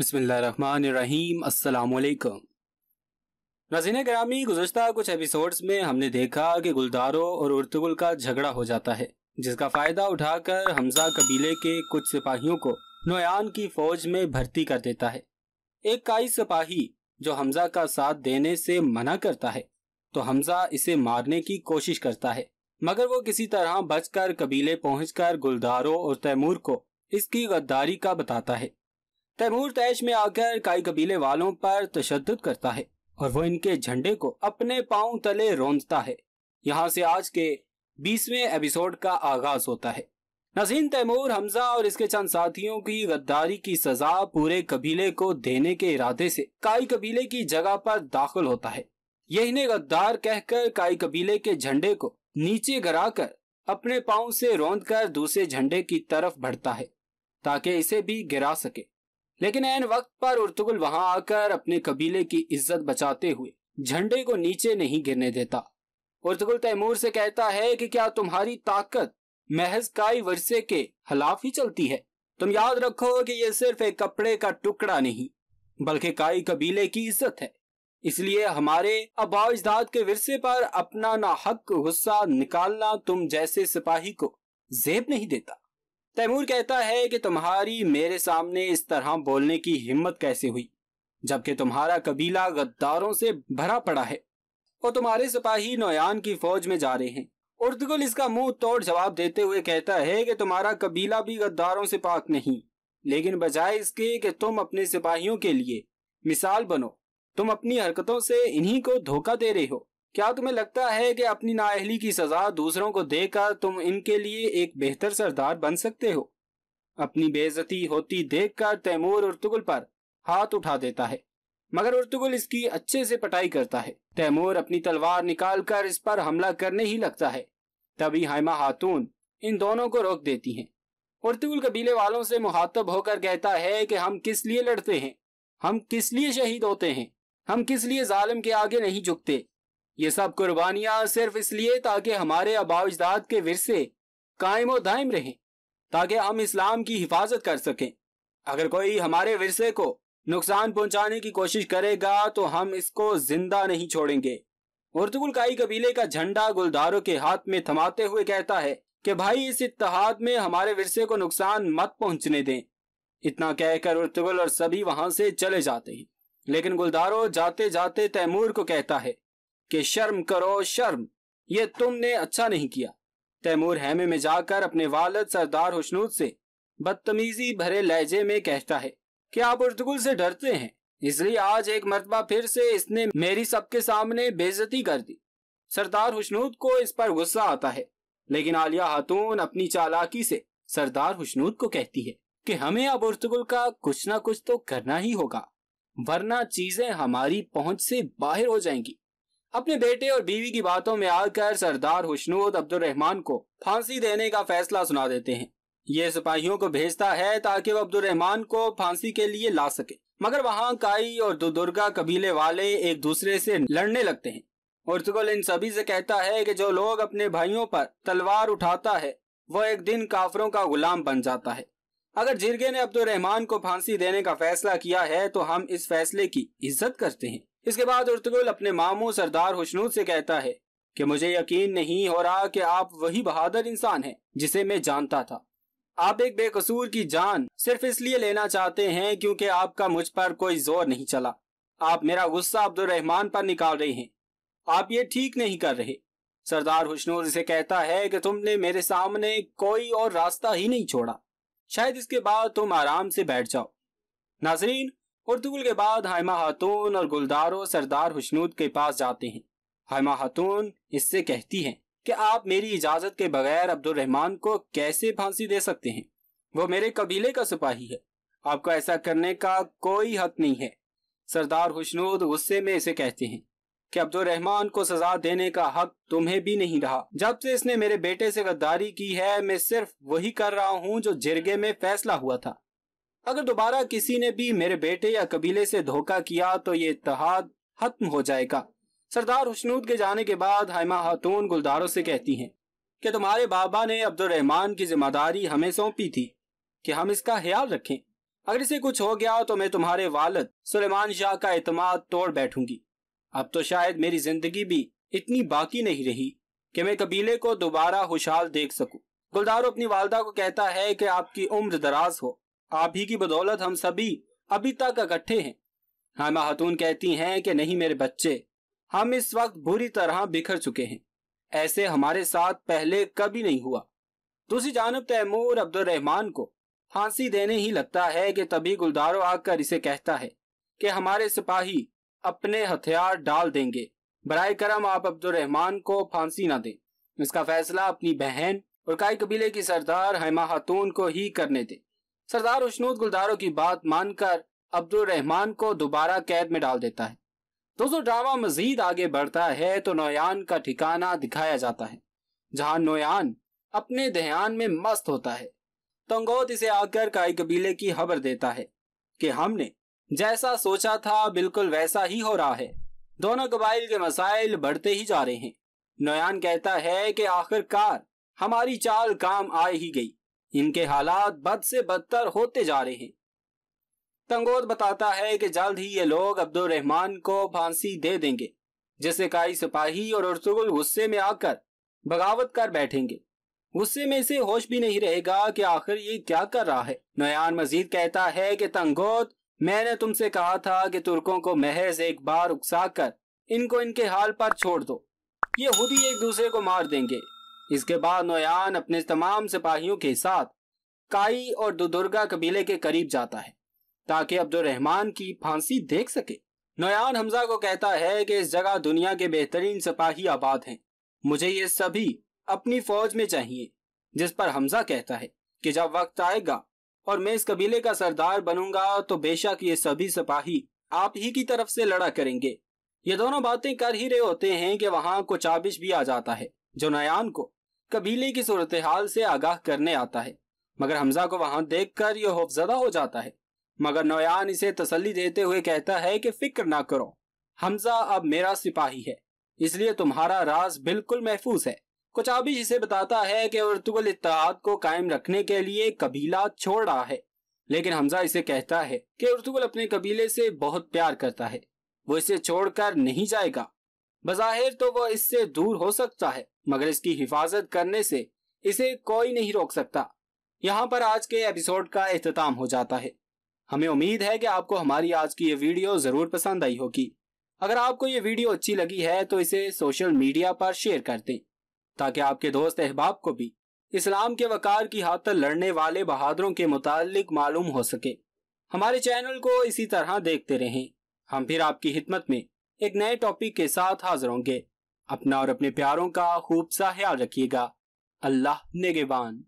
नजीन ग्रामी गुजशत कुछ एपिसोड्स में हमने देखा कि गुलदारों और उर्तगुल का झगड़ा हो जाता है जिसका फ़ायदा उठाकर हमजा कबीले के कुछ सिपाहियों को नोयान की फौज में भर्ती कर देता है एक काई सिपाही जो हमजा का साथ देने से मना करता है तो हमजा इसे मारने की कोशिश करता है मगर वो किसी तरह बचकर कबीले पहुंचकर गुलदारों और तैमूर को इसकी गद्दारी का बताता है तैमूर तैश में आकर काई कबीले वालों पर तशद करता है और वो इनके झंडे को अपने पांव तले रोंदता है यहाँ से आज के बीसवें एपिसोड का आगाज होता है नसीन तैमूर हमजा और इसके चंद साथियों की गद्दारी की सजा पूरे कबीले को देने के इरादे से काई कबीले की जगह पर दाखिल होता है यह इन्हें गद्दार कहकर काई कबीले के झंडे को नीचे गिराकर अपने पांव से रोंद कर दूसरे झंडे की तरफ बढ़ता है ताकि इसे भी गिरा सके लेकिन एन वक्त पर उर्तुगुल वहां आकर अपने कबीले की इज्जत बचाते हुए झंडे को नीचे नहीं गिरने देता उर्तुगुल तैमूर से कहता है कि क्या तुम्हारी ताकत महज काई वर्षे के खिलाफ ही चलती है तुम याद रखो कि यह सिर्फ एक कपड़े का टुकड़ा नहीं बल्कि काई कबीले की इज्जत है इसलिए हमारे अबाजदाद के विरसे पर अपना ना हक गुस्सा निकालना तुम जैसे सिपाही को जेब नहीं देता तैमूर कहता है कि तुम्हारी मेरे सामने इस तरह बोलने की हिम्मत कैसे हुई जबकि तुम्हारा कबीला गद्दारों से भरा पड़ा है और तुम्हारे सिपाही नोयान की फौज में जा रहे हैं उर्दगुल इसका मुंह तोड़ जवाब देते हुए कहता है कि तुम्हारा कबीला भी गद्दारों से पाक नहीं लेकिन बजाय इसके कि तुम अपने सिपाहियों के लिए मिसाल बनो तुम अपनी हरकतों से इन्हीं को धोखा दे रहे हो क्या तुम्हें लगता है कि अपनी नाअहली की सजा दूसरों को देकर तुम इनके लिए एक बेहतर सरदार बन सकते हो अपनी बेजती होती देखकर तैमूर उर्तुगुल पर हाथ उठा देता है मगर उर्तुगुल इसकी अच्छे से पटाई करता है तैमूर अपनी तलवार निकालकर इस पर हमला करने ही लगता है तभी हाइमा खातून इन दोनों को रोक देती हैं उर्तुगुल कबीले वालों से मुहातब होकर कहता है कि हम किस लिए लड़ते हैं हम किस लिए शहीद होते हैं हम किस लिए जालिम के आगे नहीं झुकते ये सब कुर्बानियां सिर्फ इसलिए ताकि हमारे आबाजदाद के विरसे कायम और दायम रहे ताकि हम इस्लाम की हिफाजत कर सकें अगर कोई हमारे विरसे को नुकसान पहुंचाने की कोशिश करेगा तो हम इसको जिंदा नहीं छोड़ेंगे पुर्तगुलकाई कबीले का झंडा गुलदारों के हाथ में थमाते हुए कहता है कि भाई इस इतिहाद में हमारे विरसे को नुकसान मत पहुंचने दें इतना कहकर उर्तगुल और सभी वहां से चले जाते हैं लेकिन गुलदारो जाते जाते तैमूर को कहता है कि शर्म करो शर्म ये तुमने अच्छा नहीं किया तैमूर हैमे में जाकर अपने वालद सरदार हुसनूद से बदतमीजी भरे लहजे में कहता है कि आप उर्दगुल से डरते हैं इसलिए आज एक मरतबा फिर से इसने मेरी सबके सामने बेजती कर दी सरदार हुसनूद को इस पर गुस्सा आता है लेकिन आलिया खातून अपनी चालाकी से सरदार हुसनूद को कहती है कि हमें अब उर्तगुल का कुछ ना कुछ तो करना ही होगा वरना चीजें हमारी पहुंच से बाहर हो जाएंगी अपने बेटे और बीवी की बातों में आकर सरदार हुसनुद अब्दुल रहमान को फांसी देने का फैसला सुना देते हैं ये सिपाहियों को भेजता है ताकि वो अब्दुल रहमान को फांसी के लिए ला सके मगर वहाँ काई और दुदुर्गा कबीले वाले एक दूसरे से लड़ने लगते हैं उर्तगुल इन सभी से कहता है कि जो लोग अपने भाइयों पर तलवार उठाता है वो एक दिन काफरों का गुलाम बन जाता है अगर जिरगे ने अब्दुल रहमान को फांसी देने का फैसला किया है तो हम इस फैसले की इज्जत करते हैं इसके बाद उर्तगुल अपने मामू सरदार हुसनूद से कहता है कि मुझे यकीन नहीं हो रहा कि आप वही बहादुर इंसान हैं जिसे मैं जानता था आप एक बेकसूर की जान सिर्फ इसलिए लेना चाहते हैं क्योंकि आपका मुझ पर कोई जोर नहीं चला आप मेरा गुस्सा अब्दुलरहमान पर निकाल रहे हैं आप ये ठीक नहीं कर रहे सरदार हुसनूर इसे कहता है कि तुमने मेरे सामने कोई और रास्ता ही नहीं छोड़ा शायद इसके बाद तुम आराम से बैठ जाओ नाजरीन हुर्दुल के बाद हायमा हतून और गुलदारो सरदार हुसनूद के पास जाते हैं हायमा हतून इससे कहती है कि आप मेरी इजाज़त के बगैर रहमान को कैसे फांसी दे सकते हैं वो मेरे कबीले का सिपाही है आपको ऐसा करने का कोई हक नहीं है सरदार हुसनूद गुस्से में इसे कहते हैं कि अब्दुलरहमान को सजा देने का हक तुम्हें भी नहीं रहा जब से इसने मेरे बेटे से गद्दारी की है मैं सिर्फ वही कर रहा हूँ जो जिरगे में फैसला हुआ था अगर दोबारा किसी ने भी मेरे बेटे या कबीले से धोखा किया तो ये इतिहाद खत्म हो जाएगा सरदार हसनूद के जाने के बाद हाइमा खातून गुलदारों से कहती हैं कि तुम्हारे बाबा ने अब्दुलरहमान की जिम्मेदारी हमें सौंपी थी कि हम इसका ख्याल रखें अगर इसे कुछ हो गया तो मैं तुम्हारे वालद सुलेमान शाह का अतमाद तोड़ बैठूंगी अब तो शायद मेरी जिंदगी भी इतनी बाकी नहीं रही कि मैं कबीले को दोबारा खुशहाल देख सकूं। गुलदारो अपनी वालदा को कहता है कि आपकी उम्र दराज हो आप ही की बदौलत हम सभी अभी तक इकट्ठे हैं हामा खातून कहती हैं कि नहीं मेरे बच्चे हम इस वक्त बुरी तरह बिखर चुके हैं ऐसे हमारे साथ पहले कभी नहीं हुआ दूसरी जानब तैमूर अब्दुलरहमान को फांसी देने ही लगता है कि तभी गुलदारो आकर इसे कहता है कि हमारे सिपाही अपने हथियार डाल देंगे बरए करम आप अब्दुलरहमान को फांसी ना दें इसका फैसला अपनी बहन और कई कबीले की सरदार हेमा खतून को ही करने दें सरदार उशनूद गुलदारों की बात मानकर अब्दुल रहमान को दोबारा कैद में डाल देता है दोस्तों ड्रामा मजीद आगे बढ़ता है तो नोयान का ठिकाना दिखाया जाता है जहां नोयान अपने ध्यान में मस्त होता है तंगोत इसे आकर काई कबीले की खबर देता है कि हमने जैसा सोचा था बिल्कुल वैसा ही हो रहा है दोनों कबाइल के मसाइल बढ़ते ही जा रहे हैं नोयान कहता है कि आखिरकार हमारी चाल काम आ ही गई इनके हालात बद से बदतर होते जा रहे हैं तंगोद बताता है कि जल्द ही ये लोग अब्दुल रहमान को फांसी दे देंगे जिससे कई सिपाही और अर्तुगुल गुस्से में आकर बगावत कर बैठेंगे गुस्से में इसे होश भी नहीं रहेगा कि आखिर ये क्या कर रहा है नयान मजीद कहता है कि तंगोद मैंने तुमसे कहा था कि तुर्कों को महज एक बार उकसा कर इनको इनके हाल पर छोड़ दो ये खुद ही एक दूसरे को मार देंगे इसके बाद नोयान अपने तमाम सिपाहियों के साथ काई और दुदुर्गा कबीले के करीब जाता है ताकि अब्दुलरहमान की फांसी देख सके नोयान हमजा को कहता है कि इस जगह दुनिया के बेहतरीन सिपाही आबाद हैं मुझे ये सभी अपनी फौज में चाहिए जिस पर हमजा कहता है कि जब वक्त आएगा और मैं इस कबीले का सरदार बनूंगा तो बेशक ये सभी सिपाही आप ही की तरफ से लड़ा करेंगे ये दोनों बातें कर ही रहे होते हैं कि वहां कुछ आबिश भी आ जाता है जो नयान को कबीले की सूरत हाल से आगाह करने आता है मगर हमजा को वहां देख कर यह खौफजदा हो जाता है मगर नौयान इसे तसली देते हुए कहता है कि फिक्र ना करो हमजा अब मेरा सिपाही है इसलिए तुम्हारा राज बिल्कुल महफूज है कुछ आबिश इसे बताता है कि उर्तुगल इतहाद को कायम रखने के लिए कबीला छोड़ रहा है लेकिन हमजा इसे कहता है कि उर्तुगल अपने कबीले से बहुत प्यार करता है वो इसे छोड़कर नहीं जाएगा बज़ाहिर तो वह इससे दूर हो सकता है मगर इसकी हिफाजत करने से इसे कोई नहीं रोक सकता यहाँ पर आज के एपिसोड का अख्ताम हो जाता है हमें उम्मीद है कि आपको हमारी आज की ये वीडियो ज़रूर पसंद आई होगी अगर आपको ये वीडियो अच्छी लगी है तो इसे सोशल मीडिया पर शेयर कर दें ताकि आपके दोस्त अहबाब को भी इस्लाम के वकार की हाथ तक लड़ने वाले बहादुरों के मुतालिक मालूम हो सके हमारे चैनल को इसी तरह देखते रहें हम फिर आपकी हिदमत में एक नए टॉपिक के साथ हाजिर होंगे अपना और अपने प्यारों का खूब सा ख्याल रखिएगा अल्लाह नेगेबान